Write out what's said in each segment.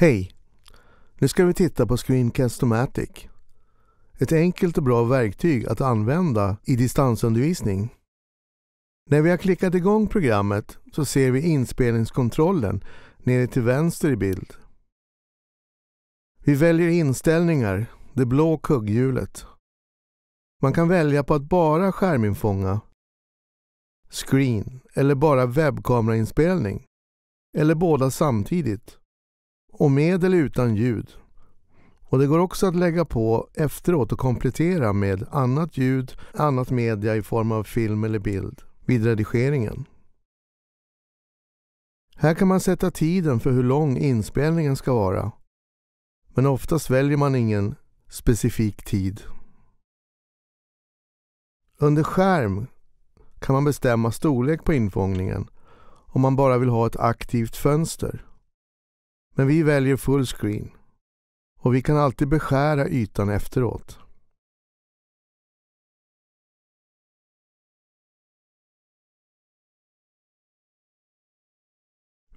Hej! Nu ska vi titta på Screencast-O-Matic. Ett enkelt och bra verktyg att använda i distansundervisning. När vi har klickat igång programmet så ser vi inspelningskontrollen nere till vänster i bild. Vi väljer inställningar, det blå kugghjulet. Man kan välja på att bara skärminfånga, screen eller bara webbkamerainspelning eller båda samtidigt och med eller utan ljud. Och Det går också att lägga på efteråt och komplettera med annat ljud, annat media i form av film eller bild vid redigeringen. Här kan man sätta tiden för hur lång inspelningen ska vara. Men oftast väljer man ingen specifik tid. Under skärm kan man bestämma storlek på infångningen om man bara vill ha ett aktivt fönster. Men vi väljer full screen och vi kan alltid beskära ytan efteråt.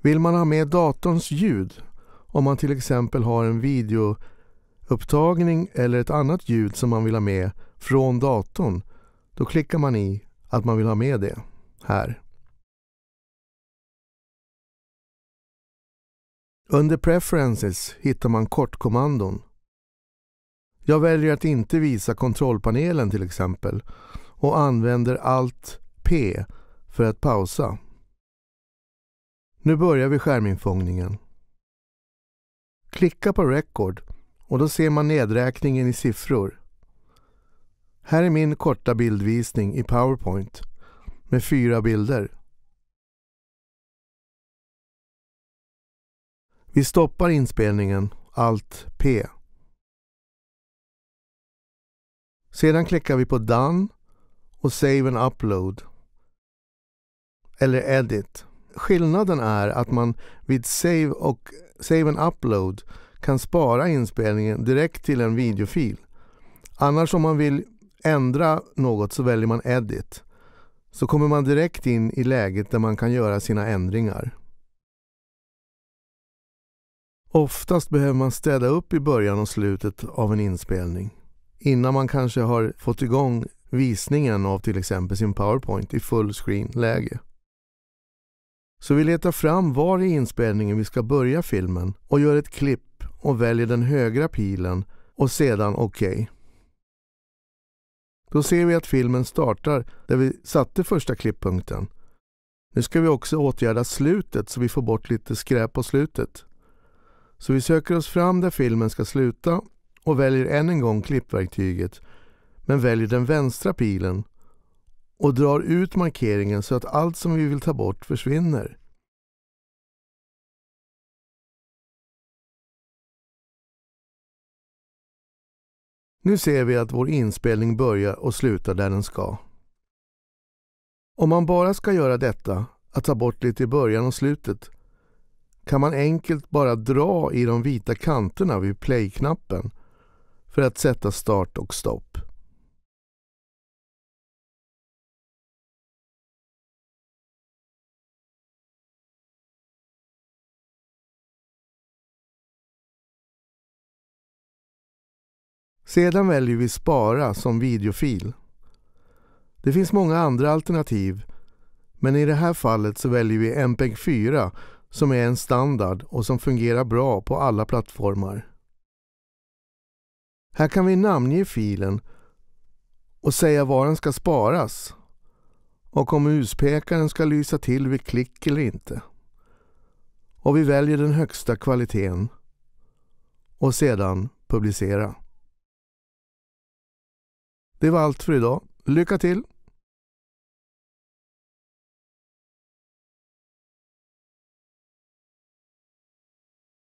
Vill man ha med datorns ljud om man till exempel har en videoupptagning eller ett annat ljud som man vill ha med från datorn, då klickar man i att man vill ha med det här. Under Preferences hittar man kortkommandon. Jag väljer att inte visa kontrollpanelen till exempel och använder Alt P för att pausa. Nu börjar vi skärminfångningen. Klicka på Record och då ser man nedräkningen i siffror. Här är min korta bildvisning i Powerpoint med fyra bilder. Vi stoppar inspelningen, Alt P. Sedan klickar vi på Done och Save and Upload. Eller Edit. Skillnaden är att man vid Save och Save and Upload kan spara inspelningen direkt till en videofil. Annars om man vill ändra något så väljer man Edit. Så kommer man direkt in i läget där man kan göra sina ändringar. Oftast behöver man städa upp i början och slutet av en inspelning innan man kanske har fått igång visningen av till exempel sin powerpoint i fullscreen-läge. Så vi letar fram var i inspelningen vi ska börja filmen och gör ett klipp och väljer den högra pilen och sedan OK. Då ser vi att filmen startar där vi satte första klipppunkten. Nu ska vi också åtgärda slutet så vi får bort lite skräp på slutet. Så vi söker oss fram där filmen ska sluta och väljer än en gång klippverktyget men väljer den vänstra pilen och drar ut markeringen så att allt som vi vill ta bort försvinner. Nu ser vi att vår inspelning börjar och slutar där den ska. Om man bara ska göra detta, att ta bort lite i början och slutet, kan man enkelt bara dra i de vita kanterna vid play-knappen för att sätta start och stopp. Sedan väljer vi Spara som videofil. Det finns många andra alternativ men i det här fallet så väljer vi MPEG 4 som är en standard och som fungerar bra på alla plattformar. Här kan vi namnge filen och säga var den ska sparas och om muspekaren ska lysa till vid klick eller inte. Och vi väljer den högsta kvaliteten och sedan publicera. Det var allt för idag. Lycka till!